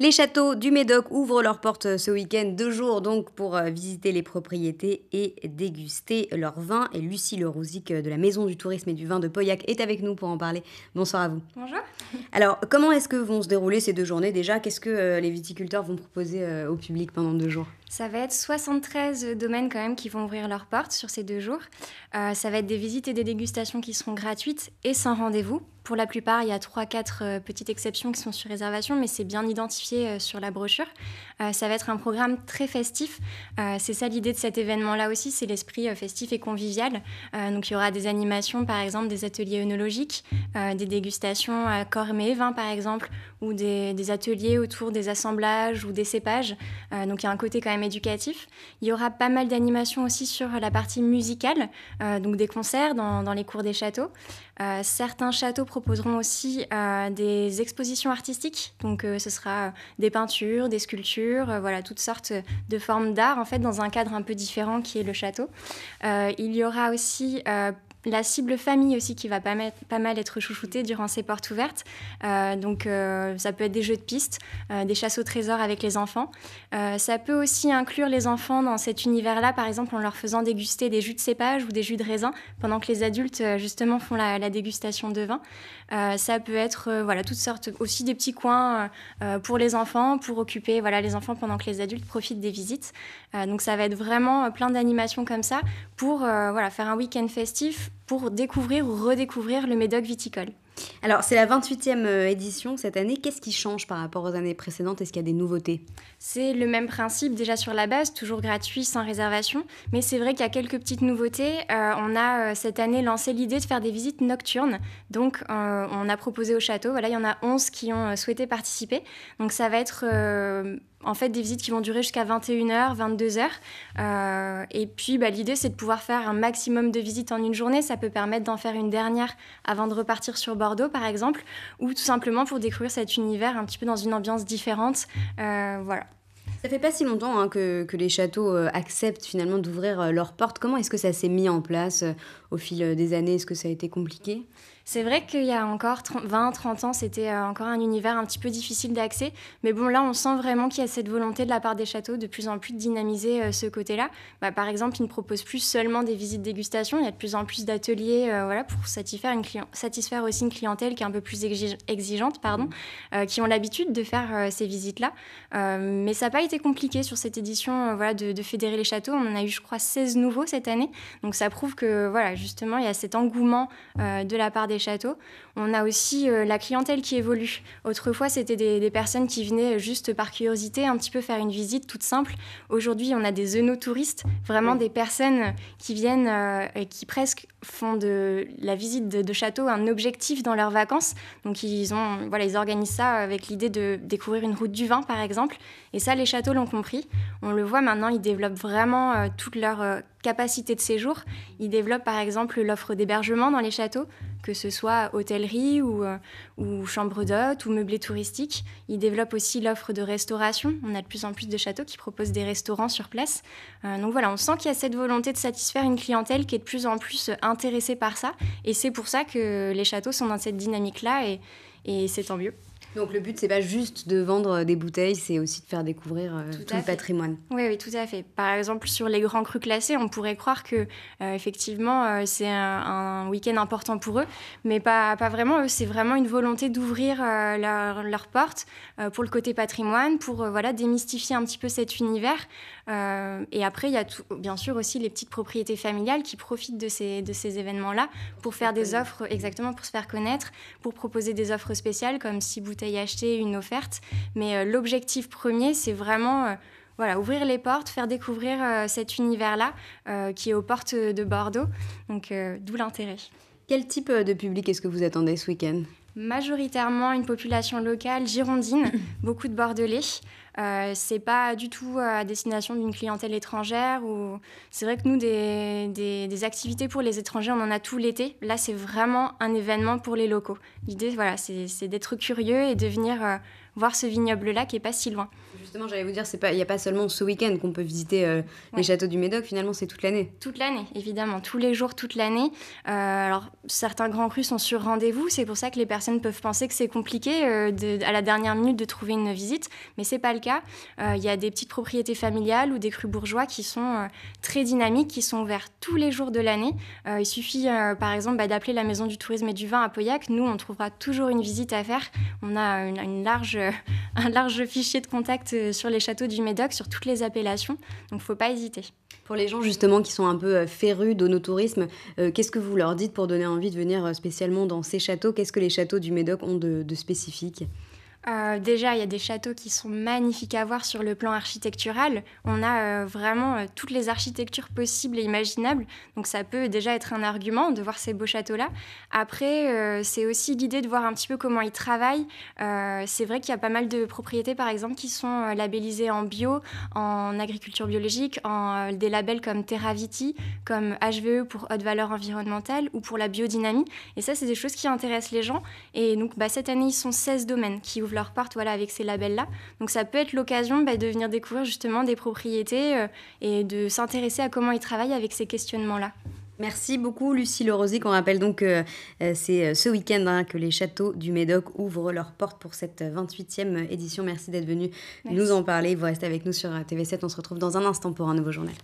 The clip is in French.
Les châteaux du Médoc ouvrent leurs portes ce week-end, deux jours donc pour euh, visiter les propriétés et déguster leur vin. Et Lucie Le euh, de la Maison du Tourisme et du Vin de Pauillac est avec nous pour en parler. Bonsoir à vous. Bonjour. Alors, comment est-ce que vont se dérouler ces deux journées déjà Qu'est-ce que euh, les viticulteurs vont proposer au public pendant deux jours ça va être 73 domaines quand même qui vont ouvrir leurs portes sur ces deux jours. Euh, ça va être des visites et des dégustations qui seront gratuites et sans rendez-vous. Pour la plupart, il y a 3-4 euh, petites exceptions qui sont sur réservation, mais c'est bien identifié euh, sur la brochure. ça va être un programme très festif. c'est ça l'idée de cet événement-là aussi, c'est l'esprit festif et convivial. donc il y aura des animations, par exemple des ateliers œnologiques, des dégustations à Cormé vin, par exemple, ou des, des, ateliers autour des assemblages ou des cépages. donc il y a un côté quand même éducatif. Il y aura pas mal d'animations aussi sur la partie musicale, euh, donc des concerts dans, les cours des châteaux. Euh, certains châteaux proposeront aussi euh, des expositions artistiques, donc ce sera des peintures, des sculptures, voilà, toutes sortes de formes d'art, en fait, dans un cadre un peu différent qui est le château. il y aura aussi la cible famille aussi qui va pas, mal, être chouchoutée durant ces portes ouvertes. Euh, donc euh, ça peut être des jeux de piste, euh, des chasses au trésor avec les enfants. ça peut aussi inclure les enfants dans cet univers-là, par exemple en leur faisant déguster des jus de cépage ou des jus de raisin, pendant que les adultes justement font la, dégustation de vin. ça peut être voilà toutes sortes aussi des petits coins pour les enfants, pour occuper voilà les enfants pendant que les adultes profitent des visites. donc ça va être vraiment plein d'animations comme ça pour voilà faire un week-end festif pour découvrir ou redécouvrir le Médoc viticole. Alors, c'est la 28e euh, édition cette année. Qu'est-ce qui change par rapport aux années précédentes Est-ce qu'il y a des nouveautés C'est le même principe déjà sur la base, toujours gratuit, sans réservation. Mais c'est vrai qu'il y a quelques petites nouveautés. Euh, on a euh, cette année lancé l'idée de faire des visites nocturnes. Donc, on a proposé au château, voilà, il y en a 11 qui ont souhaité participer. Donc, ça va être en fait des visites qui vont durer jusqu'à 21h, euh, 22h. et puis bah, l'idée c'est de pouvoir faire un maximum de visites en une journée. Ça peut permettre d'en faire une dernière avant de repartir sur Bordeaux par exemple, ou tout simplement pour découvrir cet univers un petit peu dans une ambiance différente. Euh, voilà. Ça fait pas si longtemps hein, que, les châteaux euh, acceptent finalement d'ouvrir euh, leurs portes. Comment est-ce que ça s'est mis en place au fil des années Est-ce que ça a été compliqué c'est vrai qu'il y a encore 20-30 ans, c'était euh, encore un univers un petit peu difficile d'accès. Mais bon, là, on sent vraiment qu'il y a cette volonté de la part des châteaux de plus en plus de dynamiser euh, ce côté-là. Bah, par exemple, ils ne proposent plus seulement des visites dégustation, il y a de plus en plus d'ateliers euh, voilà, pour satisfaire, une satisfaire aussi une clientèle qui est un peu plus exigeante, pardon, mmh. qui ont l'habitude de faire ces visites-là. mais ça n'a pas été compliqué sur cette édition voilà, de, de, fédérer les châteaux. On en a eu, je crois, 16 nouveaux cette année. Donc ça prouve que, voilà, justement, il y a cet engouement de la part des châteaux, on a aussi euh, la clientèle qui évolue. Autrefois, c'était des, personnes qui venaient euh, juste par curiosité un petit peu faire une visite toute simple. Aujourd'hui, on a des touristes vraiment des personnes qui viennent euh, et qui presque font de la visite de, château un objectif dans leurs vacances. Donc, ils, ont, voilà, ils organisent ça avec l'idée de découvrir une route du vin, par exemple. Et ça, les châteaux l'ont compris. On le voit maintenant, ils développent vraiment toute leur capacité de séjour. Ils développent par exemple l'offre d'hébergement dans les châteaux que ce soit hôtellerie euh, ou, chambre d'hôte ou meublé touristique. Ils développent aussi l'offre de restauration. On a de plus en plus de châteaux qui proposent des restaurants sur place. Euh, donc voilà, on sent qu'il y a cette volonté de satisfaire une clientèle qui est de plus en plus euh, intéressée par ça. Et c'est pour ça que les châteaux sont dans cette dynamique-là et, et c'est tant mieux. Donc le but, c'est pas juste de vendre euh, des bouteilles, c'est aussi de faire découvrir euh, tout, le patrimoine. Oui, oui, tout à fait. Par exemple, sur les grands crus classés, on pourrait croire que euh, effectivement c'est un, week-end important pour eux, mais pas, pas vraiment. C'est vraiment une volonté d'ouvrir leurs portes pour le côté patrimoine, pour voilà démystifier un petit peu cet univers. et après, il y a bien sûr aussi les petites propriétés familiales qui profitent de ces, de ces événements-là pour faire des offres, exactement, pour se faire connaître, pour proposer des offres spéciales comme six bouteilles y acheter une offerte. Mais euh, l'objectif premier, c'est vraiment euh, voilà, ouvrir les portes, faire découvrir euh, cet univers-là qui est aux portes de Bordeaux. Donc d'où l'intérêt. Quel type de public est-ce que vous attendez ce week-end Majoritairement une population locale girondine, beaucoup de Bordelais. Ce euh, c'est pas du tout euh, à destination d'une clientèle étrangère. Ou... C'est vrai que nous, des, activités pour les étrangers, on en a tout l'été. Là, c'est vraiment un événement pour les locaux. L'idée, c'est d'être curieux et de venir euh, voir ce vignoble-là qui est pas si loin justement, j'allais vous dire, il n'y a pas seulement ce week-end qu'on peut visiter euh, les châteaux du Médoc, finalement, c'est toute l'année. Toute l'année, évidemment, tous les jours, toute l'année. Euh, alors, certains grands crus sont sur rendez-vous, c'est pour ça que les personnes peuvent penser que c'est compliqué euh, à la dernière minute de trouver une visite, mais c'est pas le cas. Il y a des petites propriétés familiales ou des crus bourgeois qui sont très dynamiques, qui sont ouverts tous les jours de l'année. il suffit, par exemple, bah, d'appeler la Maison du Tourisme et du Vin à Pauillac. Nous, on trouvera toujours une visite à faire. On a une, une large, un large fichier de contact sur les châteaux du Médoc, sur toutes les appellations. Donc, faut pas hésiter. Pour les gens justement qui sont un peu euh, férus d'onotourisme, euh, qu'est-ce que vous leur dites pour donner envie de venir euh, spécialement dans ces châteaux Qu'est-ce que les châteaux du Médoc ont de spécifique euh, déjà, il y a des châteaux qui sont magnifiques à voir sur le plan architectural. On a euh, vraiment euh, toutes les architectures possibles et imaginables. Donc ça peut déjà être un argument de voir ces beaux châteaux-là. Après, c'est aussi l'idée de voir un petit peu comment ils travaillent. c'est vrai qu'il y a pas mal de propriétés, par exemple, qui sont labellisées en bio, en agriculture biologique, en des labels comme TerraViti, comme HVE pour haute valeur environnementale ou pour la biodynamie. Et ça, c'est des choses qui intéressent les gens. Et donc, bah, cette année, ils sont 16 domaines qui ouvrent leur porte voilà, avec ces labels-là. Donc ça peut être l'occasion bah, de venir découvrir justement des propriétés euh, et de s'intéresser à comment ils travaillent avec ces questionnements-là. Merci beaucoup Lucie Lerosic. On rappelle donc que euh, euh, c'est ce week-end hein, que les châteaux du Médoc ouvrent leurs portes pour cette 28e édition. Merci d'être venu nous en parler. Vous restez avec nous sur TV7. On se retrouve dans un instant pour un nouveau journal.